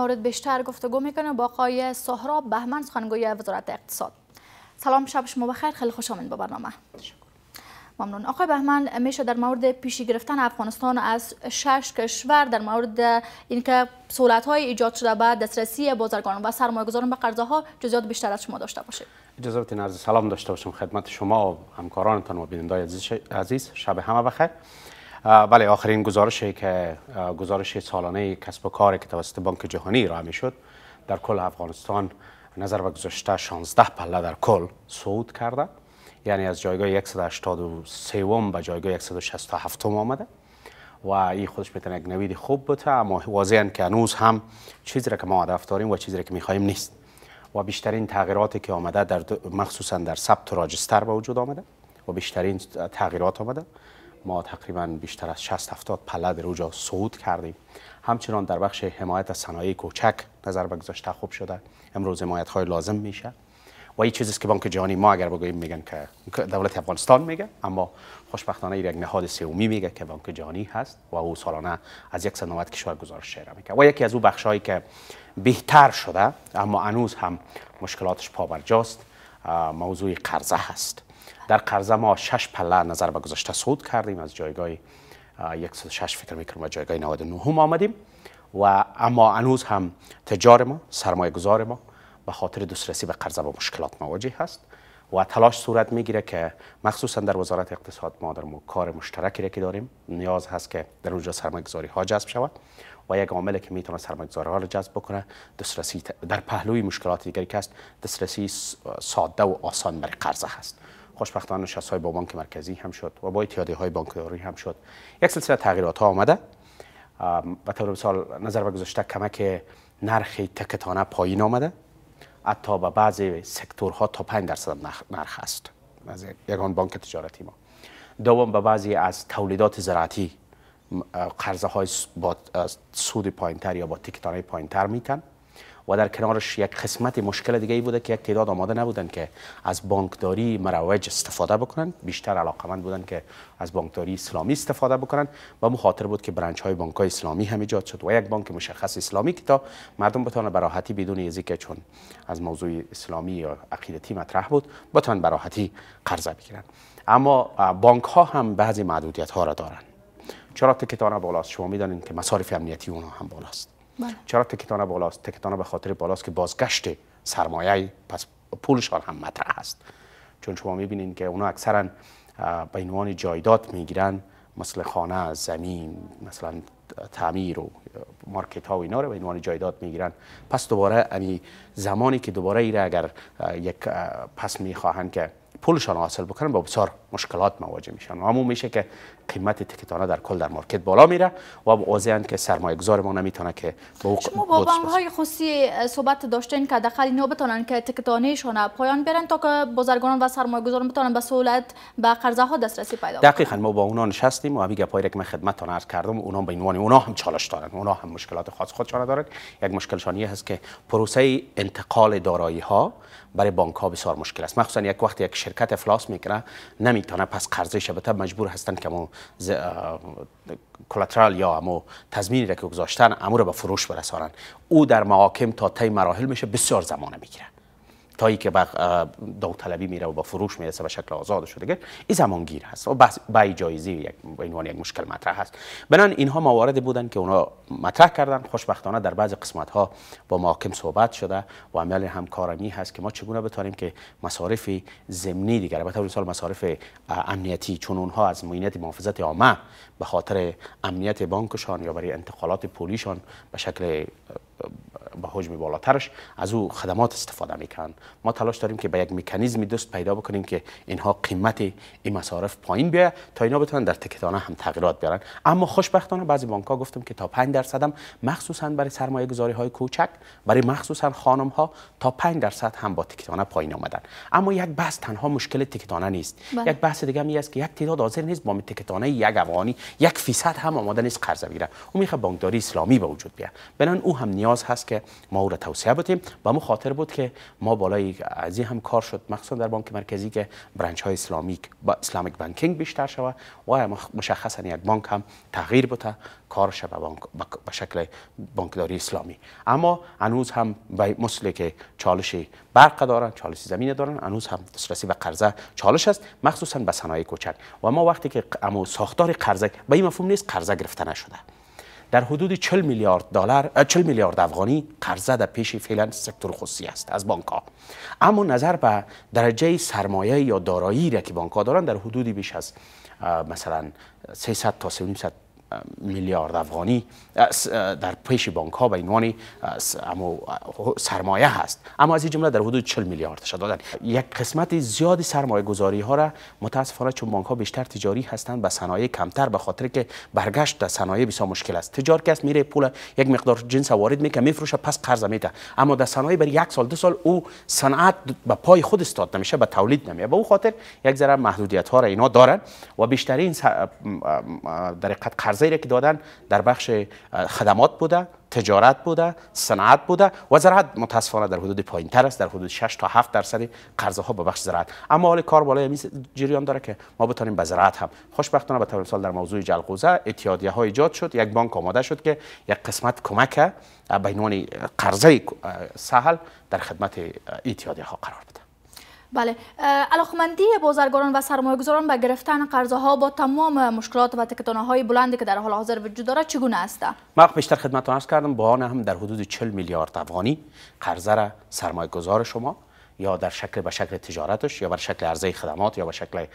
مورد بیشتر گفتگو میکنه با آقای سهراب بهمن سخنگوی وزارت اقتصاد سلام شب شما بخیر خیلی خوش آمدید به برنامه ممنون آقای بهمن میشه در مورد پیشی گرفتن افغانستان از شش کشور در مورد اینکه سولت های ایجاد شده بعد دسترسی بازرگانان و سرمایه گذاران به قرضه ها جزئیات بیشتر از شما داشته باشه اجازه بدین عرض سلام داشته باشم خدمت شما و همکارانتان و بیننده عزیز شب همه بخیر بله آخرین گزارشی که گزارش سالانه کسب و کار که توسط بانک جهانی می شد در کل افغانستان نظر به گذشته 16 پله در کل صعود کرده یعنی از جایگاه 183 به جایگاه 167 آمده و این خودش میتونه یک نوید خوب بوده اما واضحا که هنوز هم چیزی را که ما هدف داریم و چیزی را که میخواهیم نیست و بیشترین تغییراتی که آمده در مخصوصا در ثبت و راجستر به وجود آمده و بیشترین تغییرات آمده ما تقریبا بیشتر از 60 70 پله در اوجا صعود کردیم همچنان در بخش حمایت از صنایع کوچک نظر به گذاشته خوب شده امروز حمایت های لازم میشه و این چیزی که بانک جهانی ما اگر بگوییم میگن که دولت افغانستان میگه اما خوشبختانه یک نهاد سومی میگه که بانک جهانی هست و او سالانه از یک 190 کشور گزارش شهر میکنه و یکی از او بخشهایی که بهتر شده اما هنوز هم مشکلاتش پابرجاست موضوع قرضه هست در قرضه ما شش پله نظر به گذشته صعود کردیم از جایگاه 106 فکر میکنم و جایگاه 99 هم آمدیم و اما هنوز هم تجار ما سرمایه گذار ما به خاطر دسترسی به قرضه با مشکلات مواجه هست و تلاش صورت میگیره که مخصوصا در وزارت اقتصاد ما در کار مشترکی را که داریم نیاز هست که در اونجا سرمایه‌گذاری ها جذب شود و یک عامل که میتونه سرمایه‌گذاری ها را جذب بکنه دسترسی در پهلوی مشکلات دیگری که است دسترسی ساده و آسان برای قرضه هست خوشبختانه نشست های با بانک مرکزی هم شد و با اتحادیه های بانکداری هم شد یک سلسله تغییرات ها آمده و طور مثال نظر به گذاشته کمک نرخ تکتانه پایین آمده حتی به بعضی سکتورها تا 5 درصد نرخ است از یگان بانک تجارتی ما دوم به بعضی از تولیدات زراعتی قرضه های با سود پایینتر یا با تکتانه پایینتر میتن و در کنارش یک قسمت مشکل دیگه ای بوده که یک تعداد آماده نبودن که از بانکداری مراوج استفاده بکنن بیشتر علاقمند بودن که از بانکداری اسلامی استفاده بکنن و مخاطر بود که برنچ های بانک های اسلامی هم ایجاد شد و یک بانک مشخص اسلامی که تا مردم بتونن براحتی بدون ازی که چون از موضوع اسلامی یا عقیدتی مطرح بود بتونن براحتی قرض بگیرن اما بانک ها هم بعضی محدودیت ها را دارن چرا که بالاست شما میدانید که مصارف امنیتی اونها هم بالاست بله. چرا تکتانه بالاست تکتانه به خاطر بالاست که بازگشت سرمایه پس پولشان هم مطرح است چون شما میبینید که اونا اکثرا به عنوان جایداد میگیرن مثل خانه زمین مثلا تعمیر و مارکت ها و اینا رو به عنوان جایداد میگیرن پس دوباره امی یعنی زمانی که دوباره ایره اگر یک پس میخواهند که پولشان حاصل بکنن با مشکلات مواجه میشن و همون میشه که قیمت تکتانا در کل در مارکت بالا میره و اوضاعی که سرمایه گذار ما نمیتونه که با شما با بانک های خصوصی صحبت داشتین که داخل اینو بتونن که تکتانه پایان برن تا که بازرگانان و سرمایه گذاران بتونن به سهولت به قرضه ها دسترسی پیدا کنن دقیقاً ما با اونا نشستیم و همین گپایی که من خدمتتون عرض کردم اونا به عنوان اونا هم چالش دارن اونا هم مشکلات خاص خودشان دارن یک شانی هست که پروسه انتقال دارایی ها برای بانک ها بسیار مشکل است مخصوصا یک وقت یک شرکت افلاس میکنه نمی نمیتونه پس قرضه شبته مجبور هستن که مو کلاترال یا امو تضمینی را که گذاشتن امو را به فروش برسانن او در محاکم تا طی مراحل میشه بسیار زمان میگیره تایی که به داوطلبی میره و با فروش میرسه به شکل آزاد شده گیر این زمانگیر هست و بحث بای جایزی یک عنوان یک مشکل مطرح هست بنان اینها موارد بودن که اونا مطرح کردن خوشبختانه در بعض قسمت ها با محاکم صحبت شده و عمل همکارانی هست که ما چگونه بتانیم که مصارف زمینی دیگر به البته سال مصارف امنیتی چون اونها از معینت محافظت عامه به خاطر امنیت بانکشان یا برای انتقالات پولیشان به شکل به حجم بالاترش از او خدمات استفاده میکنن ما تلاش داریم که به یک مکانیزم دوست پیدا بکنیم که اینها قیمت این مصارف پایین بیاید تا اینا بتونن در تکتانه هم تغییرات بیارن اما خوشبختانه بعضی بانک ها گفتم که تا 5 درصد هم مخصوصا برای سرمایه گذاری های کوچک برای مخصوصا خانم ها تا 5 درصد هم با تکتانه پایین آمدن اما یک بحث تنها مشکل تکتانه نیست بله. یک بحث دیگه می است که یک تعداد حاضر نیست با تکتانه یک افغانی یک فیصد هم آماده نیست قرض بگیره او میخواد بانکداری اسلامی به وجود بیاد بنان او هم نیاز هست که ما او را توصیه بودیم و ما خاطر بود که ما بالای از هم کار شد مخصوصا در بانک مرکزی که برنچ های اسلامیک با اسلامیک بانکینگ بیشتر شود و مشخصا یک بانک هم تغییر بوده کار شد به شکل بانکداری اسلامی اما هنوز هم به مثل که چالش برق دارن چالش زمینه دارن هنوز هم دسترسی به قرضه چالش است مخصوصا به صنایع کوچک و ما وقتی که ساختار قرضه به این مفهوم نیست قرضه گرفته نشده در حدود 40 میلیارد دلار 40 میلیارد افغانی قرضه در پیش فعلا سکتور خصوصی است از بانک ها اما نظر به درجه سرمایه یا دارایی را که بانک ها دارن در حدود بیش از مثلا 300 تا 700 میلیارد افغانی در پیش بانک ها به عنوان سرمایه هست اما از این جمله در حدود 40 میلیارد دادن یک قسمت زیادی سرمایه گذاری ها را متاسفانه چون بانک ها بیشتر تجاری هستند به صنایع کمتر به خاطر که برگشت در صنایع بسیار مشکل است تجار کس میره پول یک مقدار جنس وارد میکنه میفروشه پس قرض میده اما در صنایع بر یک سال دو سال او صنعت به پای خود استاد نمیشه به تولید نمیه به او خاطر یک ذره محدودیت ها را اینا دارن و بیشترین این در قد قرض تغذیه که دادن در بخش خدمات بوده تجارت بوده صنعت بوده و زراعت متاسفانه در حدود پایین تر است در حدود 6 تا 7 درصد قرضه ها به بخش زراعت اما حال کار بالای جریان داره که ما بتونیم به زراعت هم خوشبختانه به طور مثال در موضوع جلغوزه اتحادیه ها ایجاد شد یک بانک آماده شد که یک قسمت کمک به عنوان قرضه سهل در خدمت اتحادیه ها قرار بده بله علاقمندی بازرگاران و سرمایه گذاران به گرفتن قرضه ها با تمام مشکلات و تکتانه های بلندی که در حال حاضر وجود دارد چگونه است ما بیشتر خدمتتان هست کردم با آن هم در حدود 40 میلیارد افغانی قرضه را گذار شما یا در شکل به شکل تجارتش یا بر شکل عرضه خدمات یا به شکل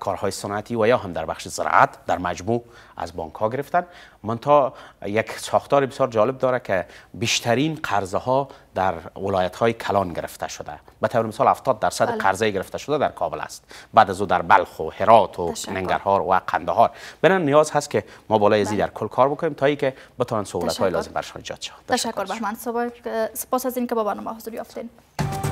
کارهای صنعتی و یا هم در بخش زراعت در مجموع از بانک ها گرفتن من تا یک ساختار بسیار جالب داره که بیشترین قرضه ها در ولایت های کلان گرفته شده به طور مثال 70 درصد بله. قرضه گرفته شده در کابل است بعد از او در بلخ و هرات و ننگرهار و قندهار بنا نیاز هست که ما بالای زی بله. در کل کار بکنیم تا که بتوان سهولت های لازم برشان ایجاد شود تشکر بهمن سپاس از اینکه با برنامه حضور یافتین